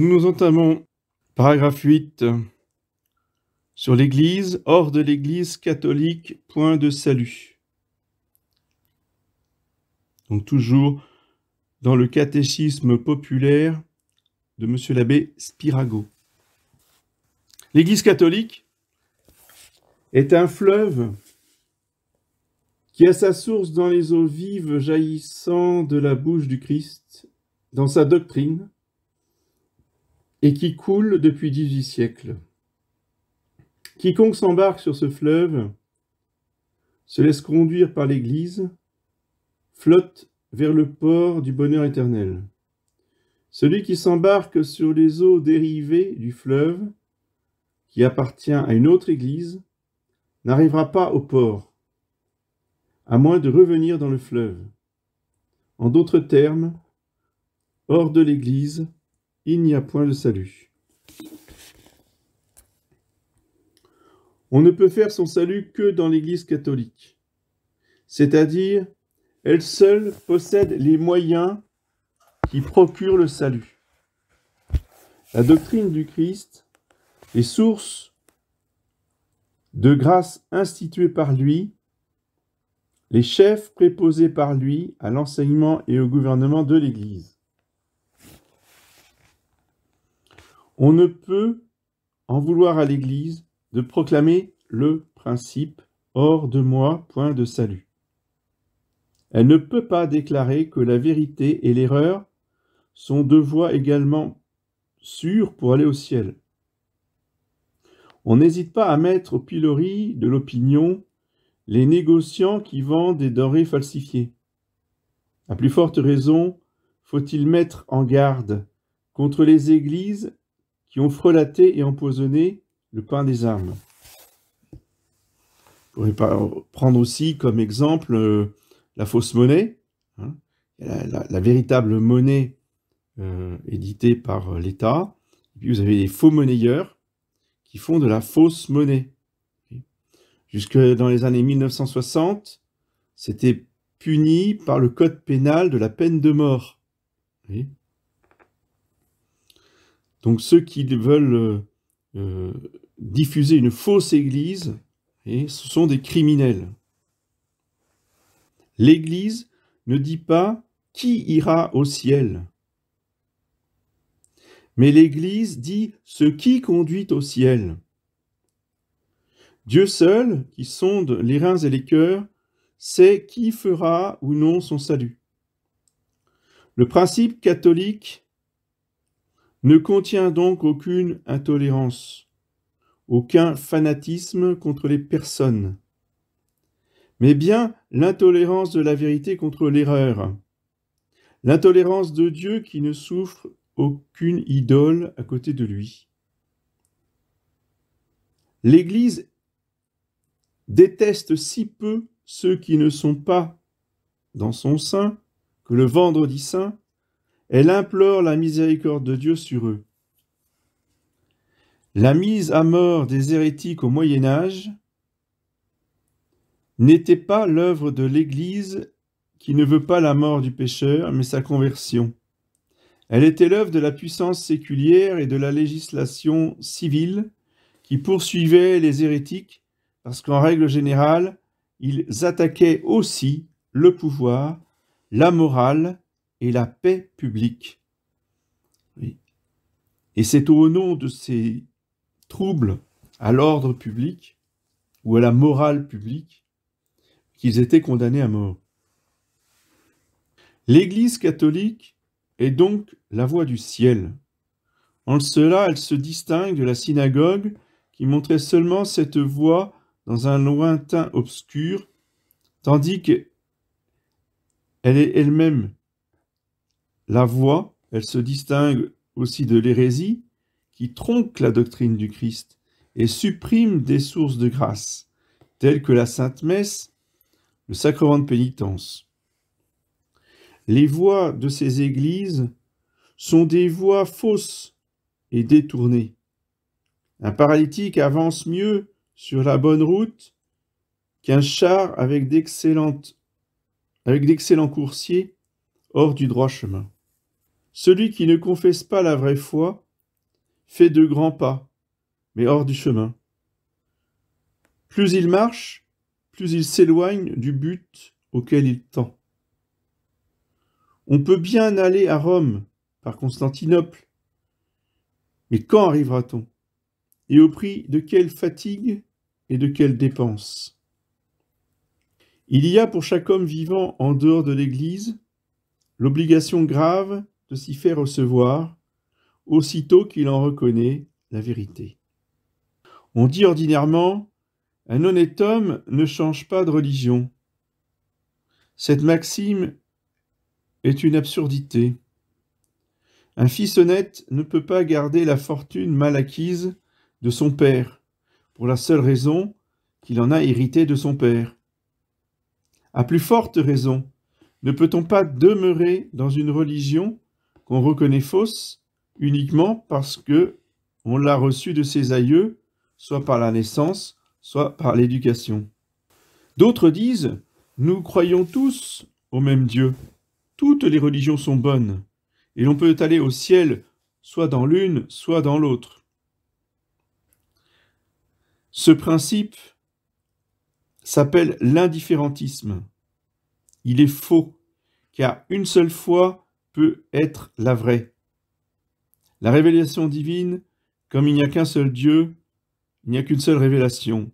nous entamons paragraphe 8 euh, sur l'Église, hors de l'Église catholique, point de salut. Donc toujours dans le catéchisme populaire de M. l'abbé Spirago. L'Église catholique est un fleuve qui a sa source dans les eaux vives jaillissant de la bouche du Christ, dans sa doctrine, et qui coule depuis 18 siècles. Quiconque s'embarque sur ce fleuve se laisse conduire par l'Église, flotte vers le port du bonheur éternel. Celui qui s'embarque sur les eaux dérivées du fleuve, qui appartient à une autre Église, n'arrivera pas au port, à moins de revenir dans le fleuve. En d'autres termes, hors de l'Église, il n'y a point de salut. On ne peut faire son salut que dans l'Église catholique, c'est-à-dire elle seule possède les moyens qui procurent le salut. La doctrine du Christ, est sources de grâce instituées par lui, les chefs préposés par lui à l'enseignement et au gouvernement de l'Église. On ne peut en vouloir à l'Église de proclamer le principe hors de moi point de salut. Elle ne peut pas déclarer que la vérité et l'erreur sont deux voies également sûres pour aller au ciel. On n'hésite pas à mettre au pilori de l'opinion les négociants qui vendent des denrées falsifiées. À plus forte raison, faut-il mettre en garde contre les églises qui ont frelaté et empoisonné le pain des armes. On pourrait prendre aussi comme exemple euh, la fausse monnaie, hein. la, véritable monnaie euh, éditée par euh, l'État. Puis vous avez les faux monnayeurs qui font de la fausse monnaie. Jusque dans les années 1960, c'était puni par le code pénal de la peine de mort. Donc ceux qui veulent euh, euh, diffuser une fausse Église, ce sont des criminels. L'Église ne dit pas qui ira au ciel, mais l'Église dit ce qui conduit au ciel. Dieu seul, qui sonde les reins et les cœurs, sait qui fera ou non son salut. Le principe catholique ne contient donc aucune intolérance, aucun fanatisme contre les personnes, mais bien l'intolérance de la vérité contre l'erreur, l'intolérance de Dieu qui ne souffre aucune idole à côté de lui. L'Église déteste si peu ceux qui ne sont pas dans son sein que le vendredi saint, elle implore la miséricorde de Dieu sur eux. La mise à mort des hérétiques au Moyen Âge n'était pas l'œuvre de l'Église qui ne veut pas la mort du pécheur, mais sa conversion. Elle était l'œuvre de la puissance séculière et de la législation civile qui poursuivait les hérétiques parce qu'en règle générale, ils attaquaient aussi le pouvoir, la morale et la paix publique. Et c'est au nom de ces troubles à l'ordre public ou à la morale publique qu'ils étaient condamnés à mort. L'Église catholique est donc la voie du ciel. En cela, elle se distingue de la synagogue qui montrait seulement cette voie dans un lointain obscur, tandis qu'elle est elle-même la voix, elle se distingue aussi de l'hérésie, qui tronque la doctrine du Christ et supprime des sources de grâce, telles que la Sainte Messe, le sacrement de pénitence. Les voix de ces églises sont des voix fausses et détournées. Un paralytique avance mieux sur la bonne route qu'un char avec d'excellents coursiers hors du droit chemin. Celui qui ne confesse pas la vraie foi fait de grands pas, mais hors du chemin. Plus il marche, plus il s'éloigne du but auquel il tend. On peut bien aller à Rome par Constantinople, mais quand arrivera-t-on Et au prix de quelle fatigue et de quelle dépenses Il y a pour chaque homme vivant en dehors de l'Église l'obligation grave de s'y faire recevoir aussitôt qu'il en reconnaît la vérité. On dit ordinairement un honnête homme ne change pas de religion. Cette maxime est une absurdité. Un fils honnête ne peut pas garder la fortune mal acquise de son père, pour la seule raison qu'il en a hérité de son père. À plus forte raison, ne peut-on pas demeurer dans une religion qu'on reconnaît fausse uniquement parce que on l'a reçue de ses aïeux, soit par la naissance, soit par l'éducation. D'autres disent Nous croyons tous au même Dieu. Toutes les religions sont bonnes, et l'on peut aller au ciel soit dans l'une, soit dans l'autre. Ce principe s'appelle l'indifférentisme. Il est faux, car une seule fois, peut être la vraie. La révélation divine, comme il n'y a qu'un seul Dieu, il n'y a qu'une seule révélation.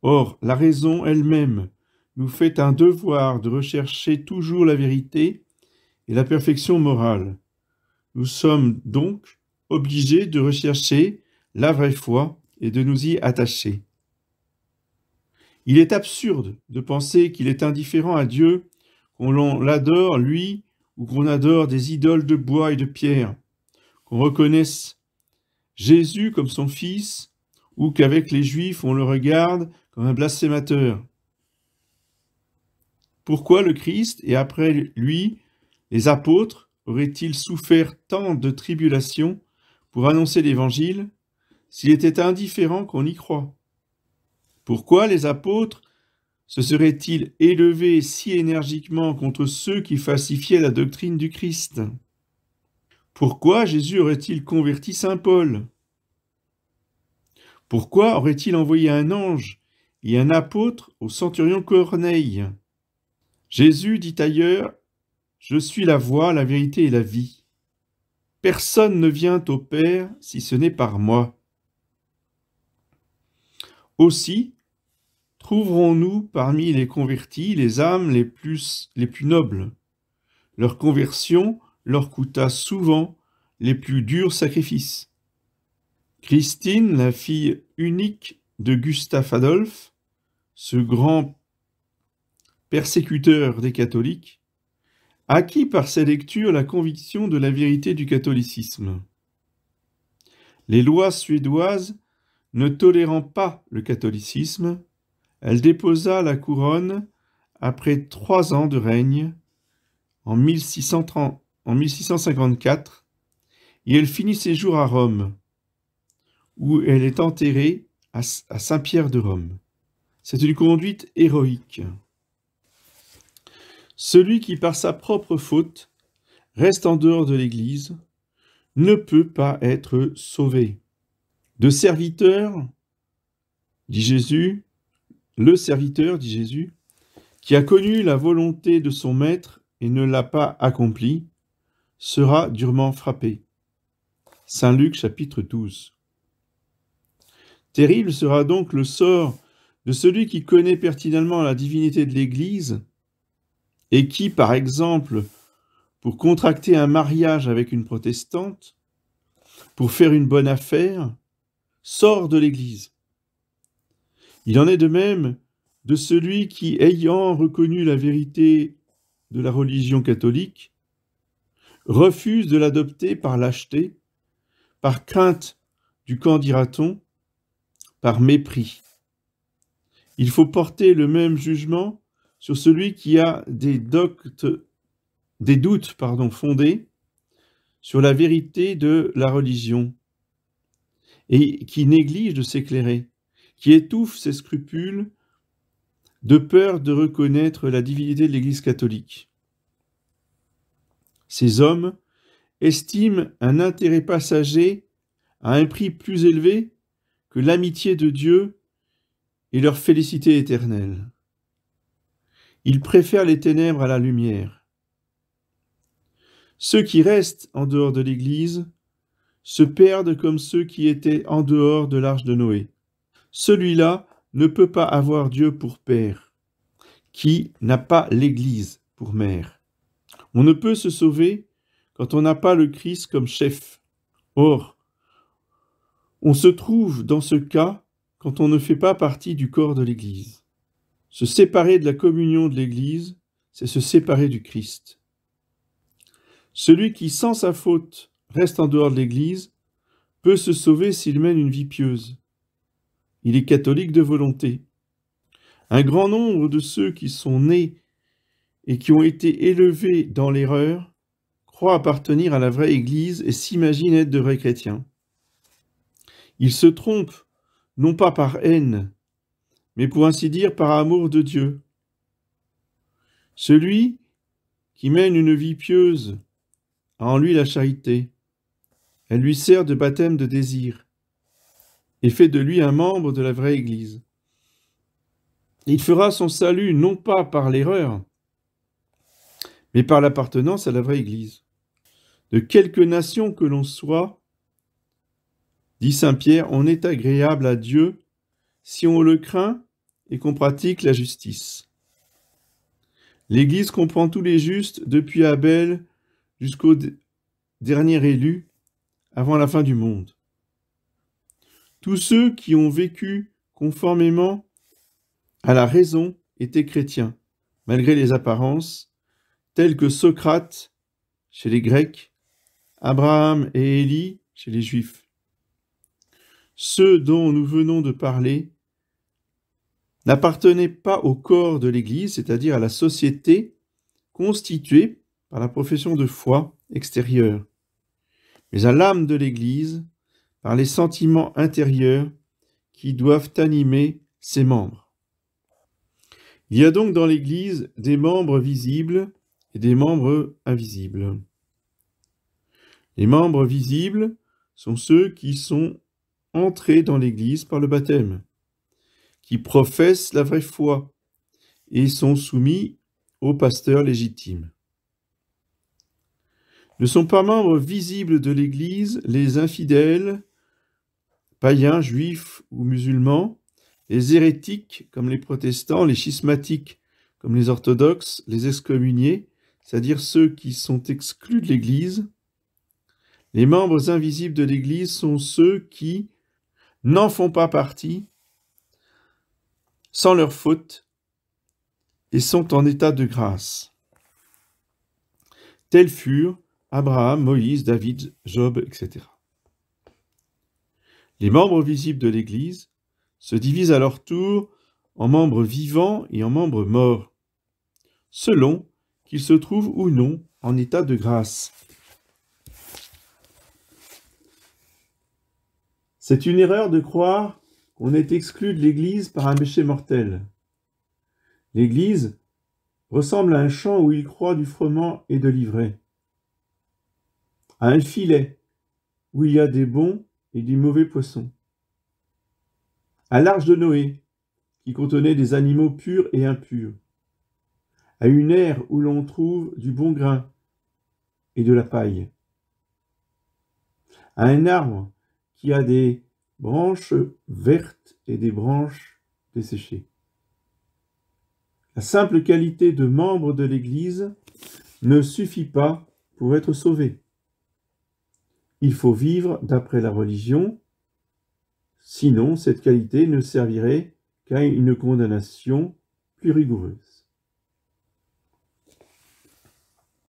Or, la raison elle-même nous fait un devoir de rechercher toujours la vérité et la perfection morale. Nous sommes donc obligés de rechercher la vraie foi et de nous y attacher. Il est absurde de penser qu'il est indifférent à Dieu, qu'on l'adore, lui, ou qu'on adore des idoles de bois et de pierre, qu'on reconnaisse Jésus comme son Fils, ou qu'avec les Juifs on le regarde comme un blasphémateur. Pourquoi le Christ et après lui les apôtres auraient-ils souffert tant de tribulations pour annoncer l'Évangile s'il était indifférent qu'on y croit Pourquoi les apôtres se serait-il élevé si énergiquement contre ceux qui falsifiaient la doctrine du Christ Pourquoi Jésus aurait-il converti Saint Paul Pourquoi aurait-il envoyé un ange et un apôtre au centurion Corneille Jésus dit ailleurs, Je suis la voie, la vérité et la vie. Personne ne vient au Père si ce n'est par moi. Aussi, Trouverons-nous parmi les convertis les âmes les plus, les plus nobles Leur conversion leur coûta souvent les plus durs sacrifices. Christine, la fille unique de Gustave Adolphe, ce grand persécuteur des catholiques, acquit par ses lectures la conviction de la vérité du catholicisme. Les lois suédoises ne tolérant pas le catholicisme, elle déposa la couronne après trois ans de règne en, 1654 et elle finit ses jours à Rome, où elle est enterrée à Saint-Pierre de Rome. C'est une conduite héroïque. Celui qui, par sa propre faute, reste en dehors de l'Église, ne peut pas être sauvé. De serviteur, dit Jésus, le serviteur, dit Jésus, qui a connu la volonté de son maître et ne l'a pas accomplie, sera durement frappé. Saint Luc chapitre 12. Terrible sera donc le sort de celui qui connaît pertinemment la divinité de l'Église et qui, par exemple, pour contracter un mariage avec une protestante, pour faire une bonne affaire, sort de l'Église. Il en est de même de celui qui, ayant reconnu la vérité de la religion catholique, refuse de l'adopter par lâcheté, par crainte du camp par mépris. Il faut porter le même jugement sur celui qui a des, doctes, des doutes fondés sur la vérité de la religion et qui néglige de s'éclairer qui étouffe ses scrupules de peur de reconnaître la divinité de l'Église catholique. Ces hommes estiment un intérêt passager à un prix plus élevé que l'amitié de Dieu et leur félicité éternelle. Ils préfèrent les ténèbres à la lumière. Ceux qui restent en dehors de l'Église se perdent comme ceux qui étaient en dehors de l'arche de Noé celui-là ne peut pas avoir Dieu pour Père, qui n'a pas l'Église pour Mère. On ne peut se sauver quand on n'a pas le Christ comme chef. Or, on se trouve dans ce cas quand on ne fait pas partie du corps de l'Église. Se séparer de la communion de l'Église, c'est se séparer du Christ. Celui qui, sans sa faute, reste en dehors de l'Église, peut se sauver s'il mène une vie pieuse. Il est catholique de volonté. Un grand nombre de ceux qui sont nés et qui ont été élevés dans l'erreur croient appartenir à la vraie Église et s'imaginent être de vrais chrétiens. Ils se trompent, non pas par haine, mais pour ainsi dire par amour de Dieu. Celui qui mène une vie pieuse a en lui la charité. Elle lui sert de baptême de désir et fait de lui un membre de la vraie Église. Il fera son salut non pas par l'erreur, mais par l'appartenance à la vraie Église. De quelque nation que l'on soit, dit Saint Pierre, on est agréable à Dieu si on le craint et qu'on pratique la justice. L'Église comprend tous les justes depuis Abel jusqu'au dernier élu avant la fin du monde. Tous ceux qui ont vécu conformément à la raison étaient chrétiens, malgré les apparences, tels que Socrate chez les Grecs, Abraham et Élie chez les Juifs. Ceux dont nous venons de parler n'appartenaient pas au corps de l'Église, c'est-à-dire à la société constituée par la profession de foi extérieure, mais à l'âme de l'Église par les sentiments intérieurs qui doivent animer ses membres. Il y a donc dans l'Église des membres visibles et des membres invisibles. Les membres visibles sont ceux qui sont entrés dans l'Église par le baptême, qui professent la vraie foi et sont soumis au pasteur légitime. Ne sont pas membres visibles de l'Église les infidèles païens, juifs ou musulmans, les hérétiques comme les protestants, les schismatiques comme les orthodoxes, les excommuniés, c'est-à-dire ceux qui sont exclus de l'Église. Les membres invisibles de l'Église sont ceux qui n'en font pas partie sans leur faute et sont en état de grâce. Tels furent Abraham, Moïse, David, Job, etc. Les membres visibles de l'Église se divisent à leur tour en membres vivants et en membres morts, selon qu'ils se trouvent ou non en état de grâce. C'est une erreur de croire qu'on est exclu de l'Église par un péché mortel. L'Église ressemble à un champ où il croit du froment et de l'ivraie, à un filet où il y a des bons et du mauvais poisson. À l'arche de Noé, qui contenait des animaux purs et impurs. À une aire où l'on trouve du bon grain et de la paille. À un arbre qui a des branches vertes et des branches desséchées. La simple qualité de membre de l'Église ne suffit pas pour être sauvé. Il faut vivre d'après la religion, sinon cette qualité ne servirait qu'à une condamnation plus rigoureuse.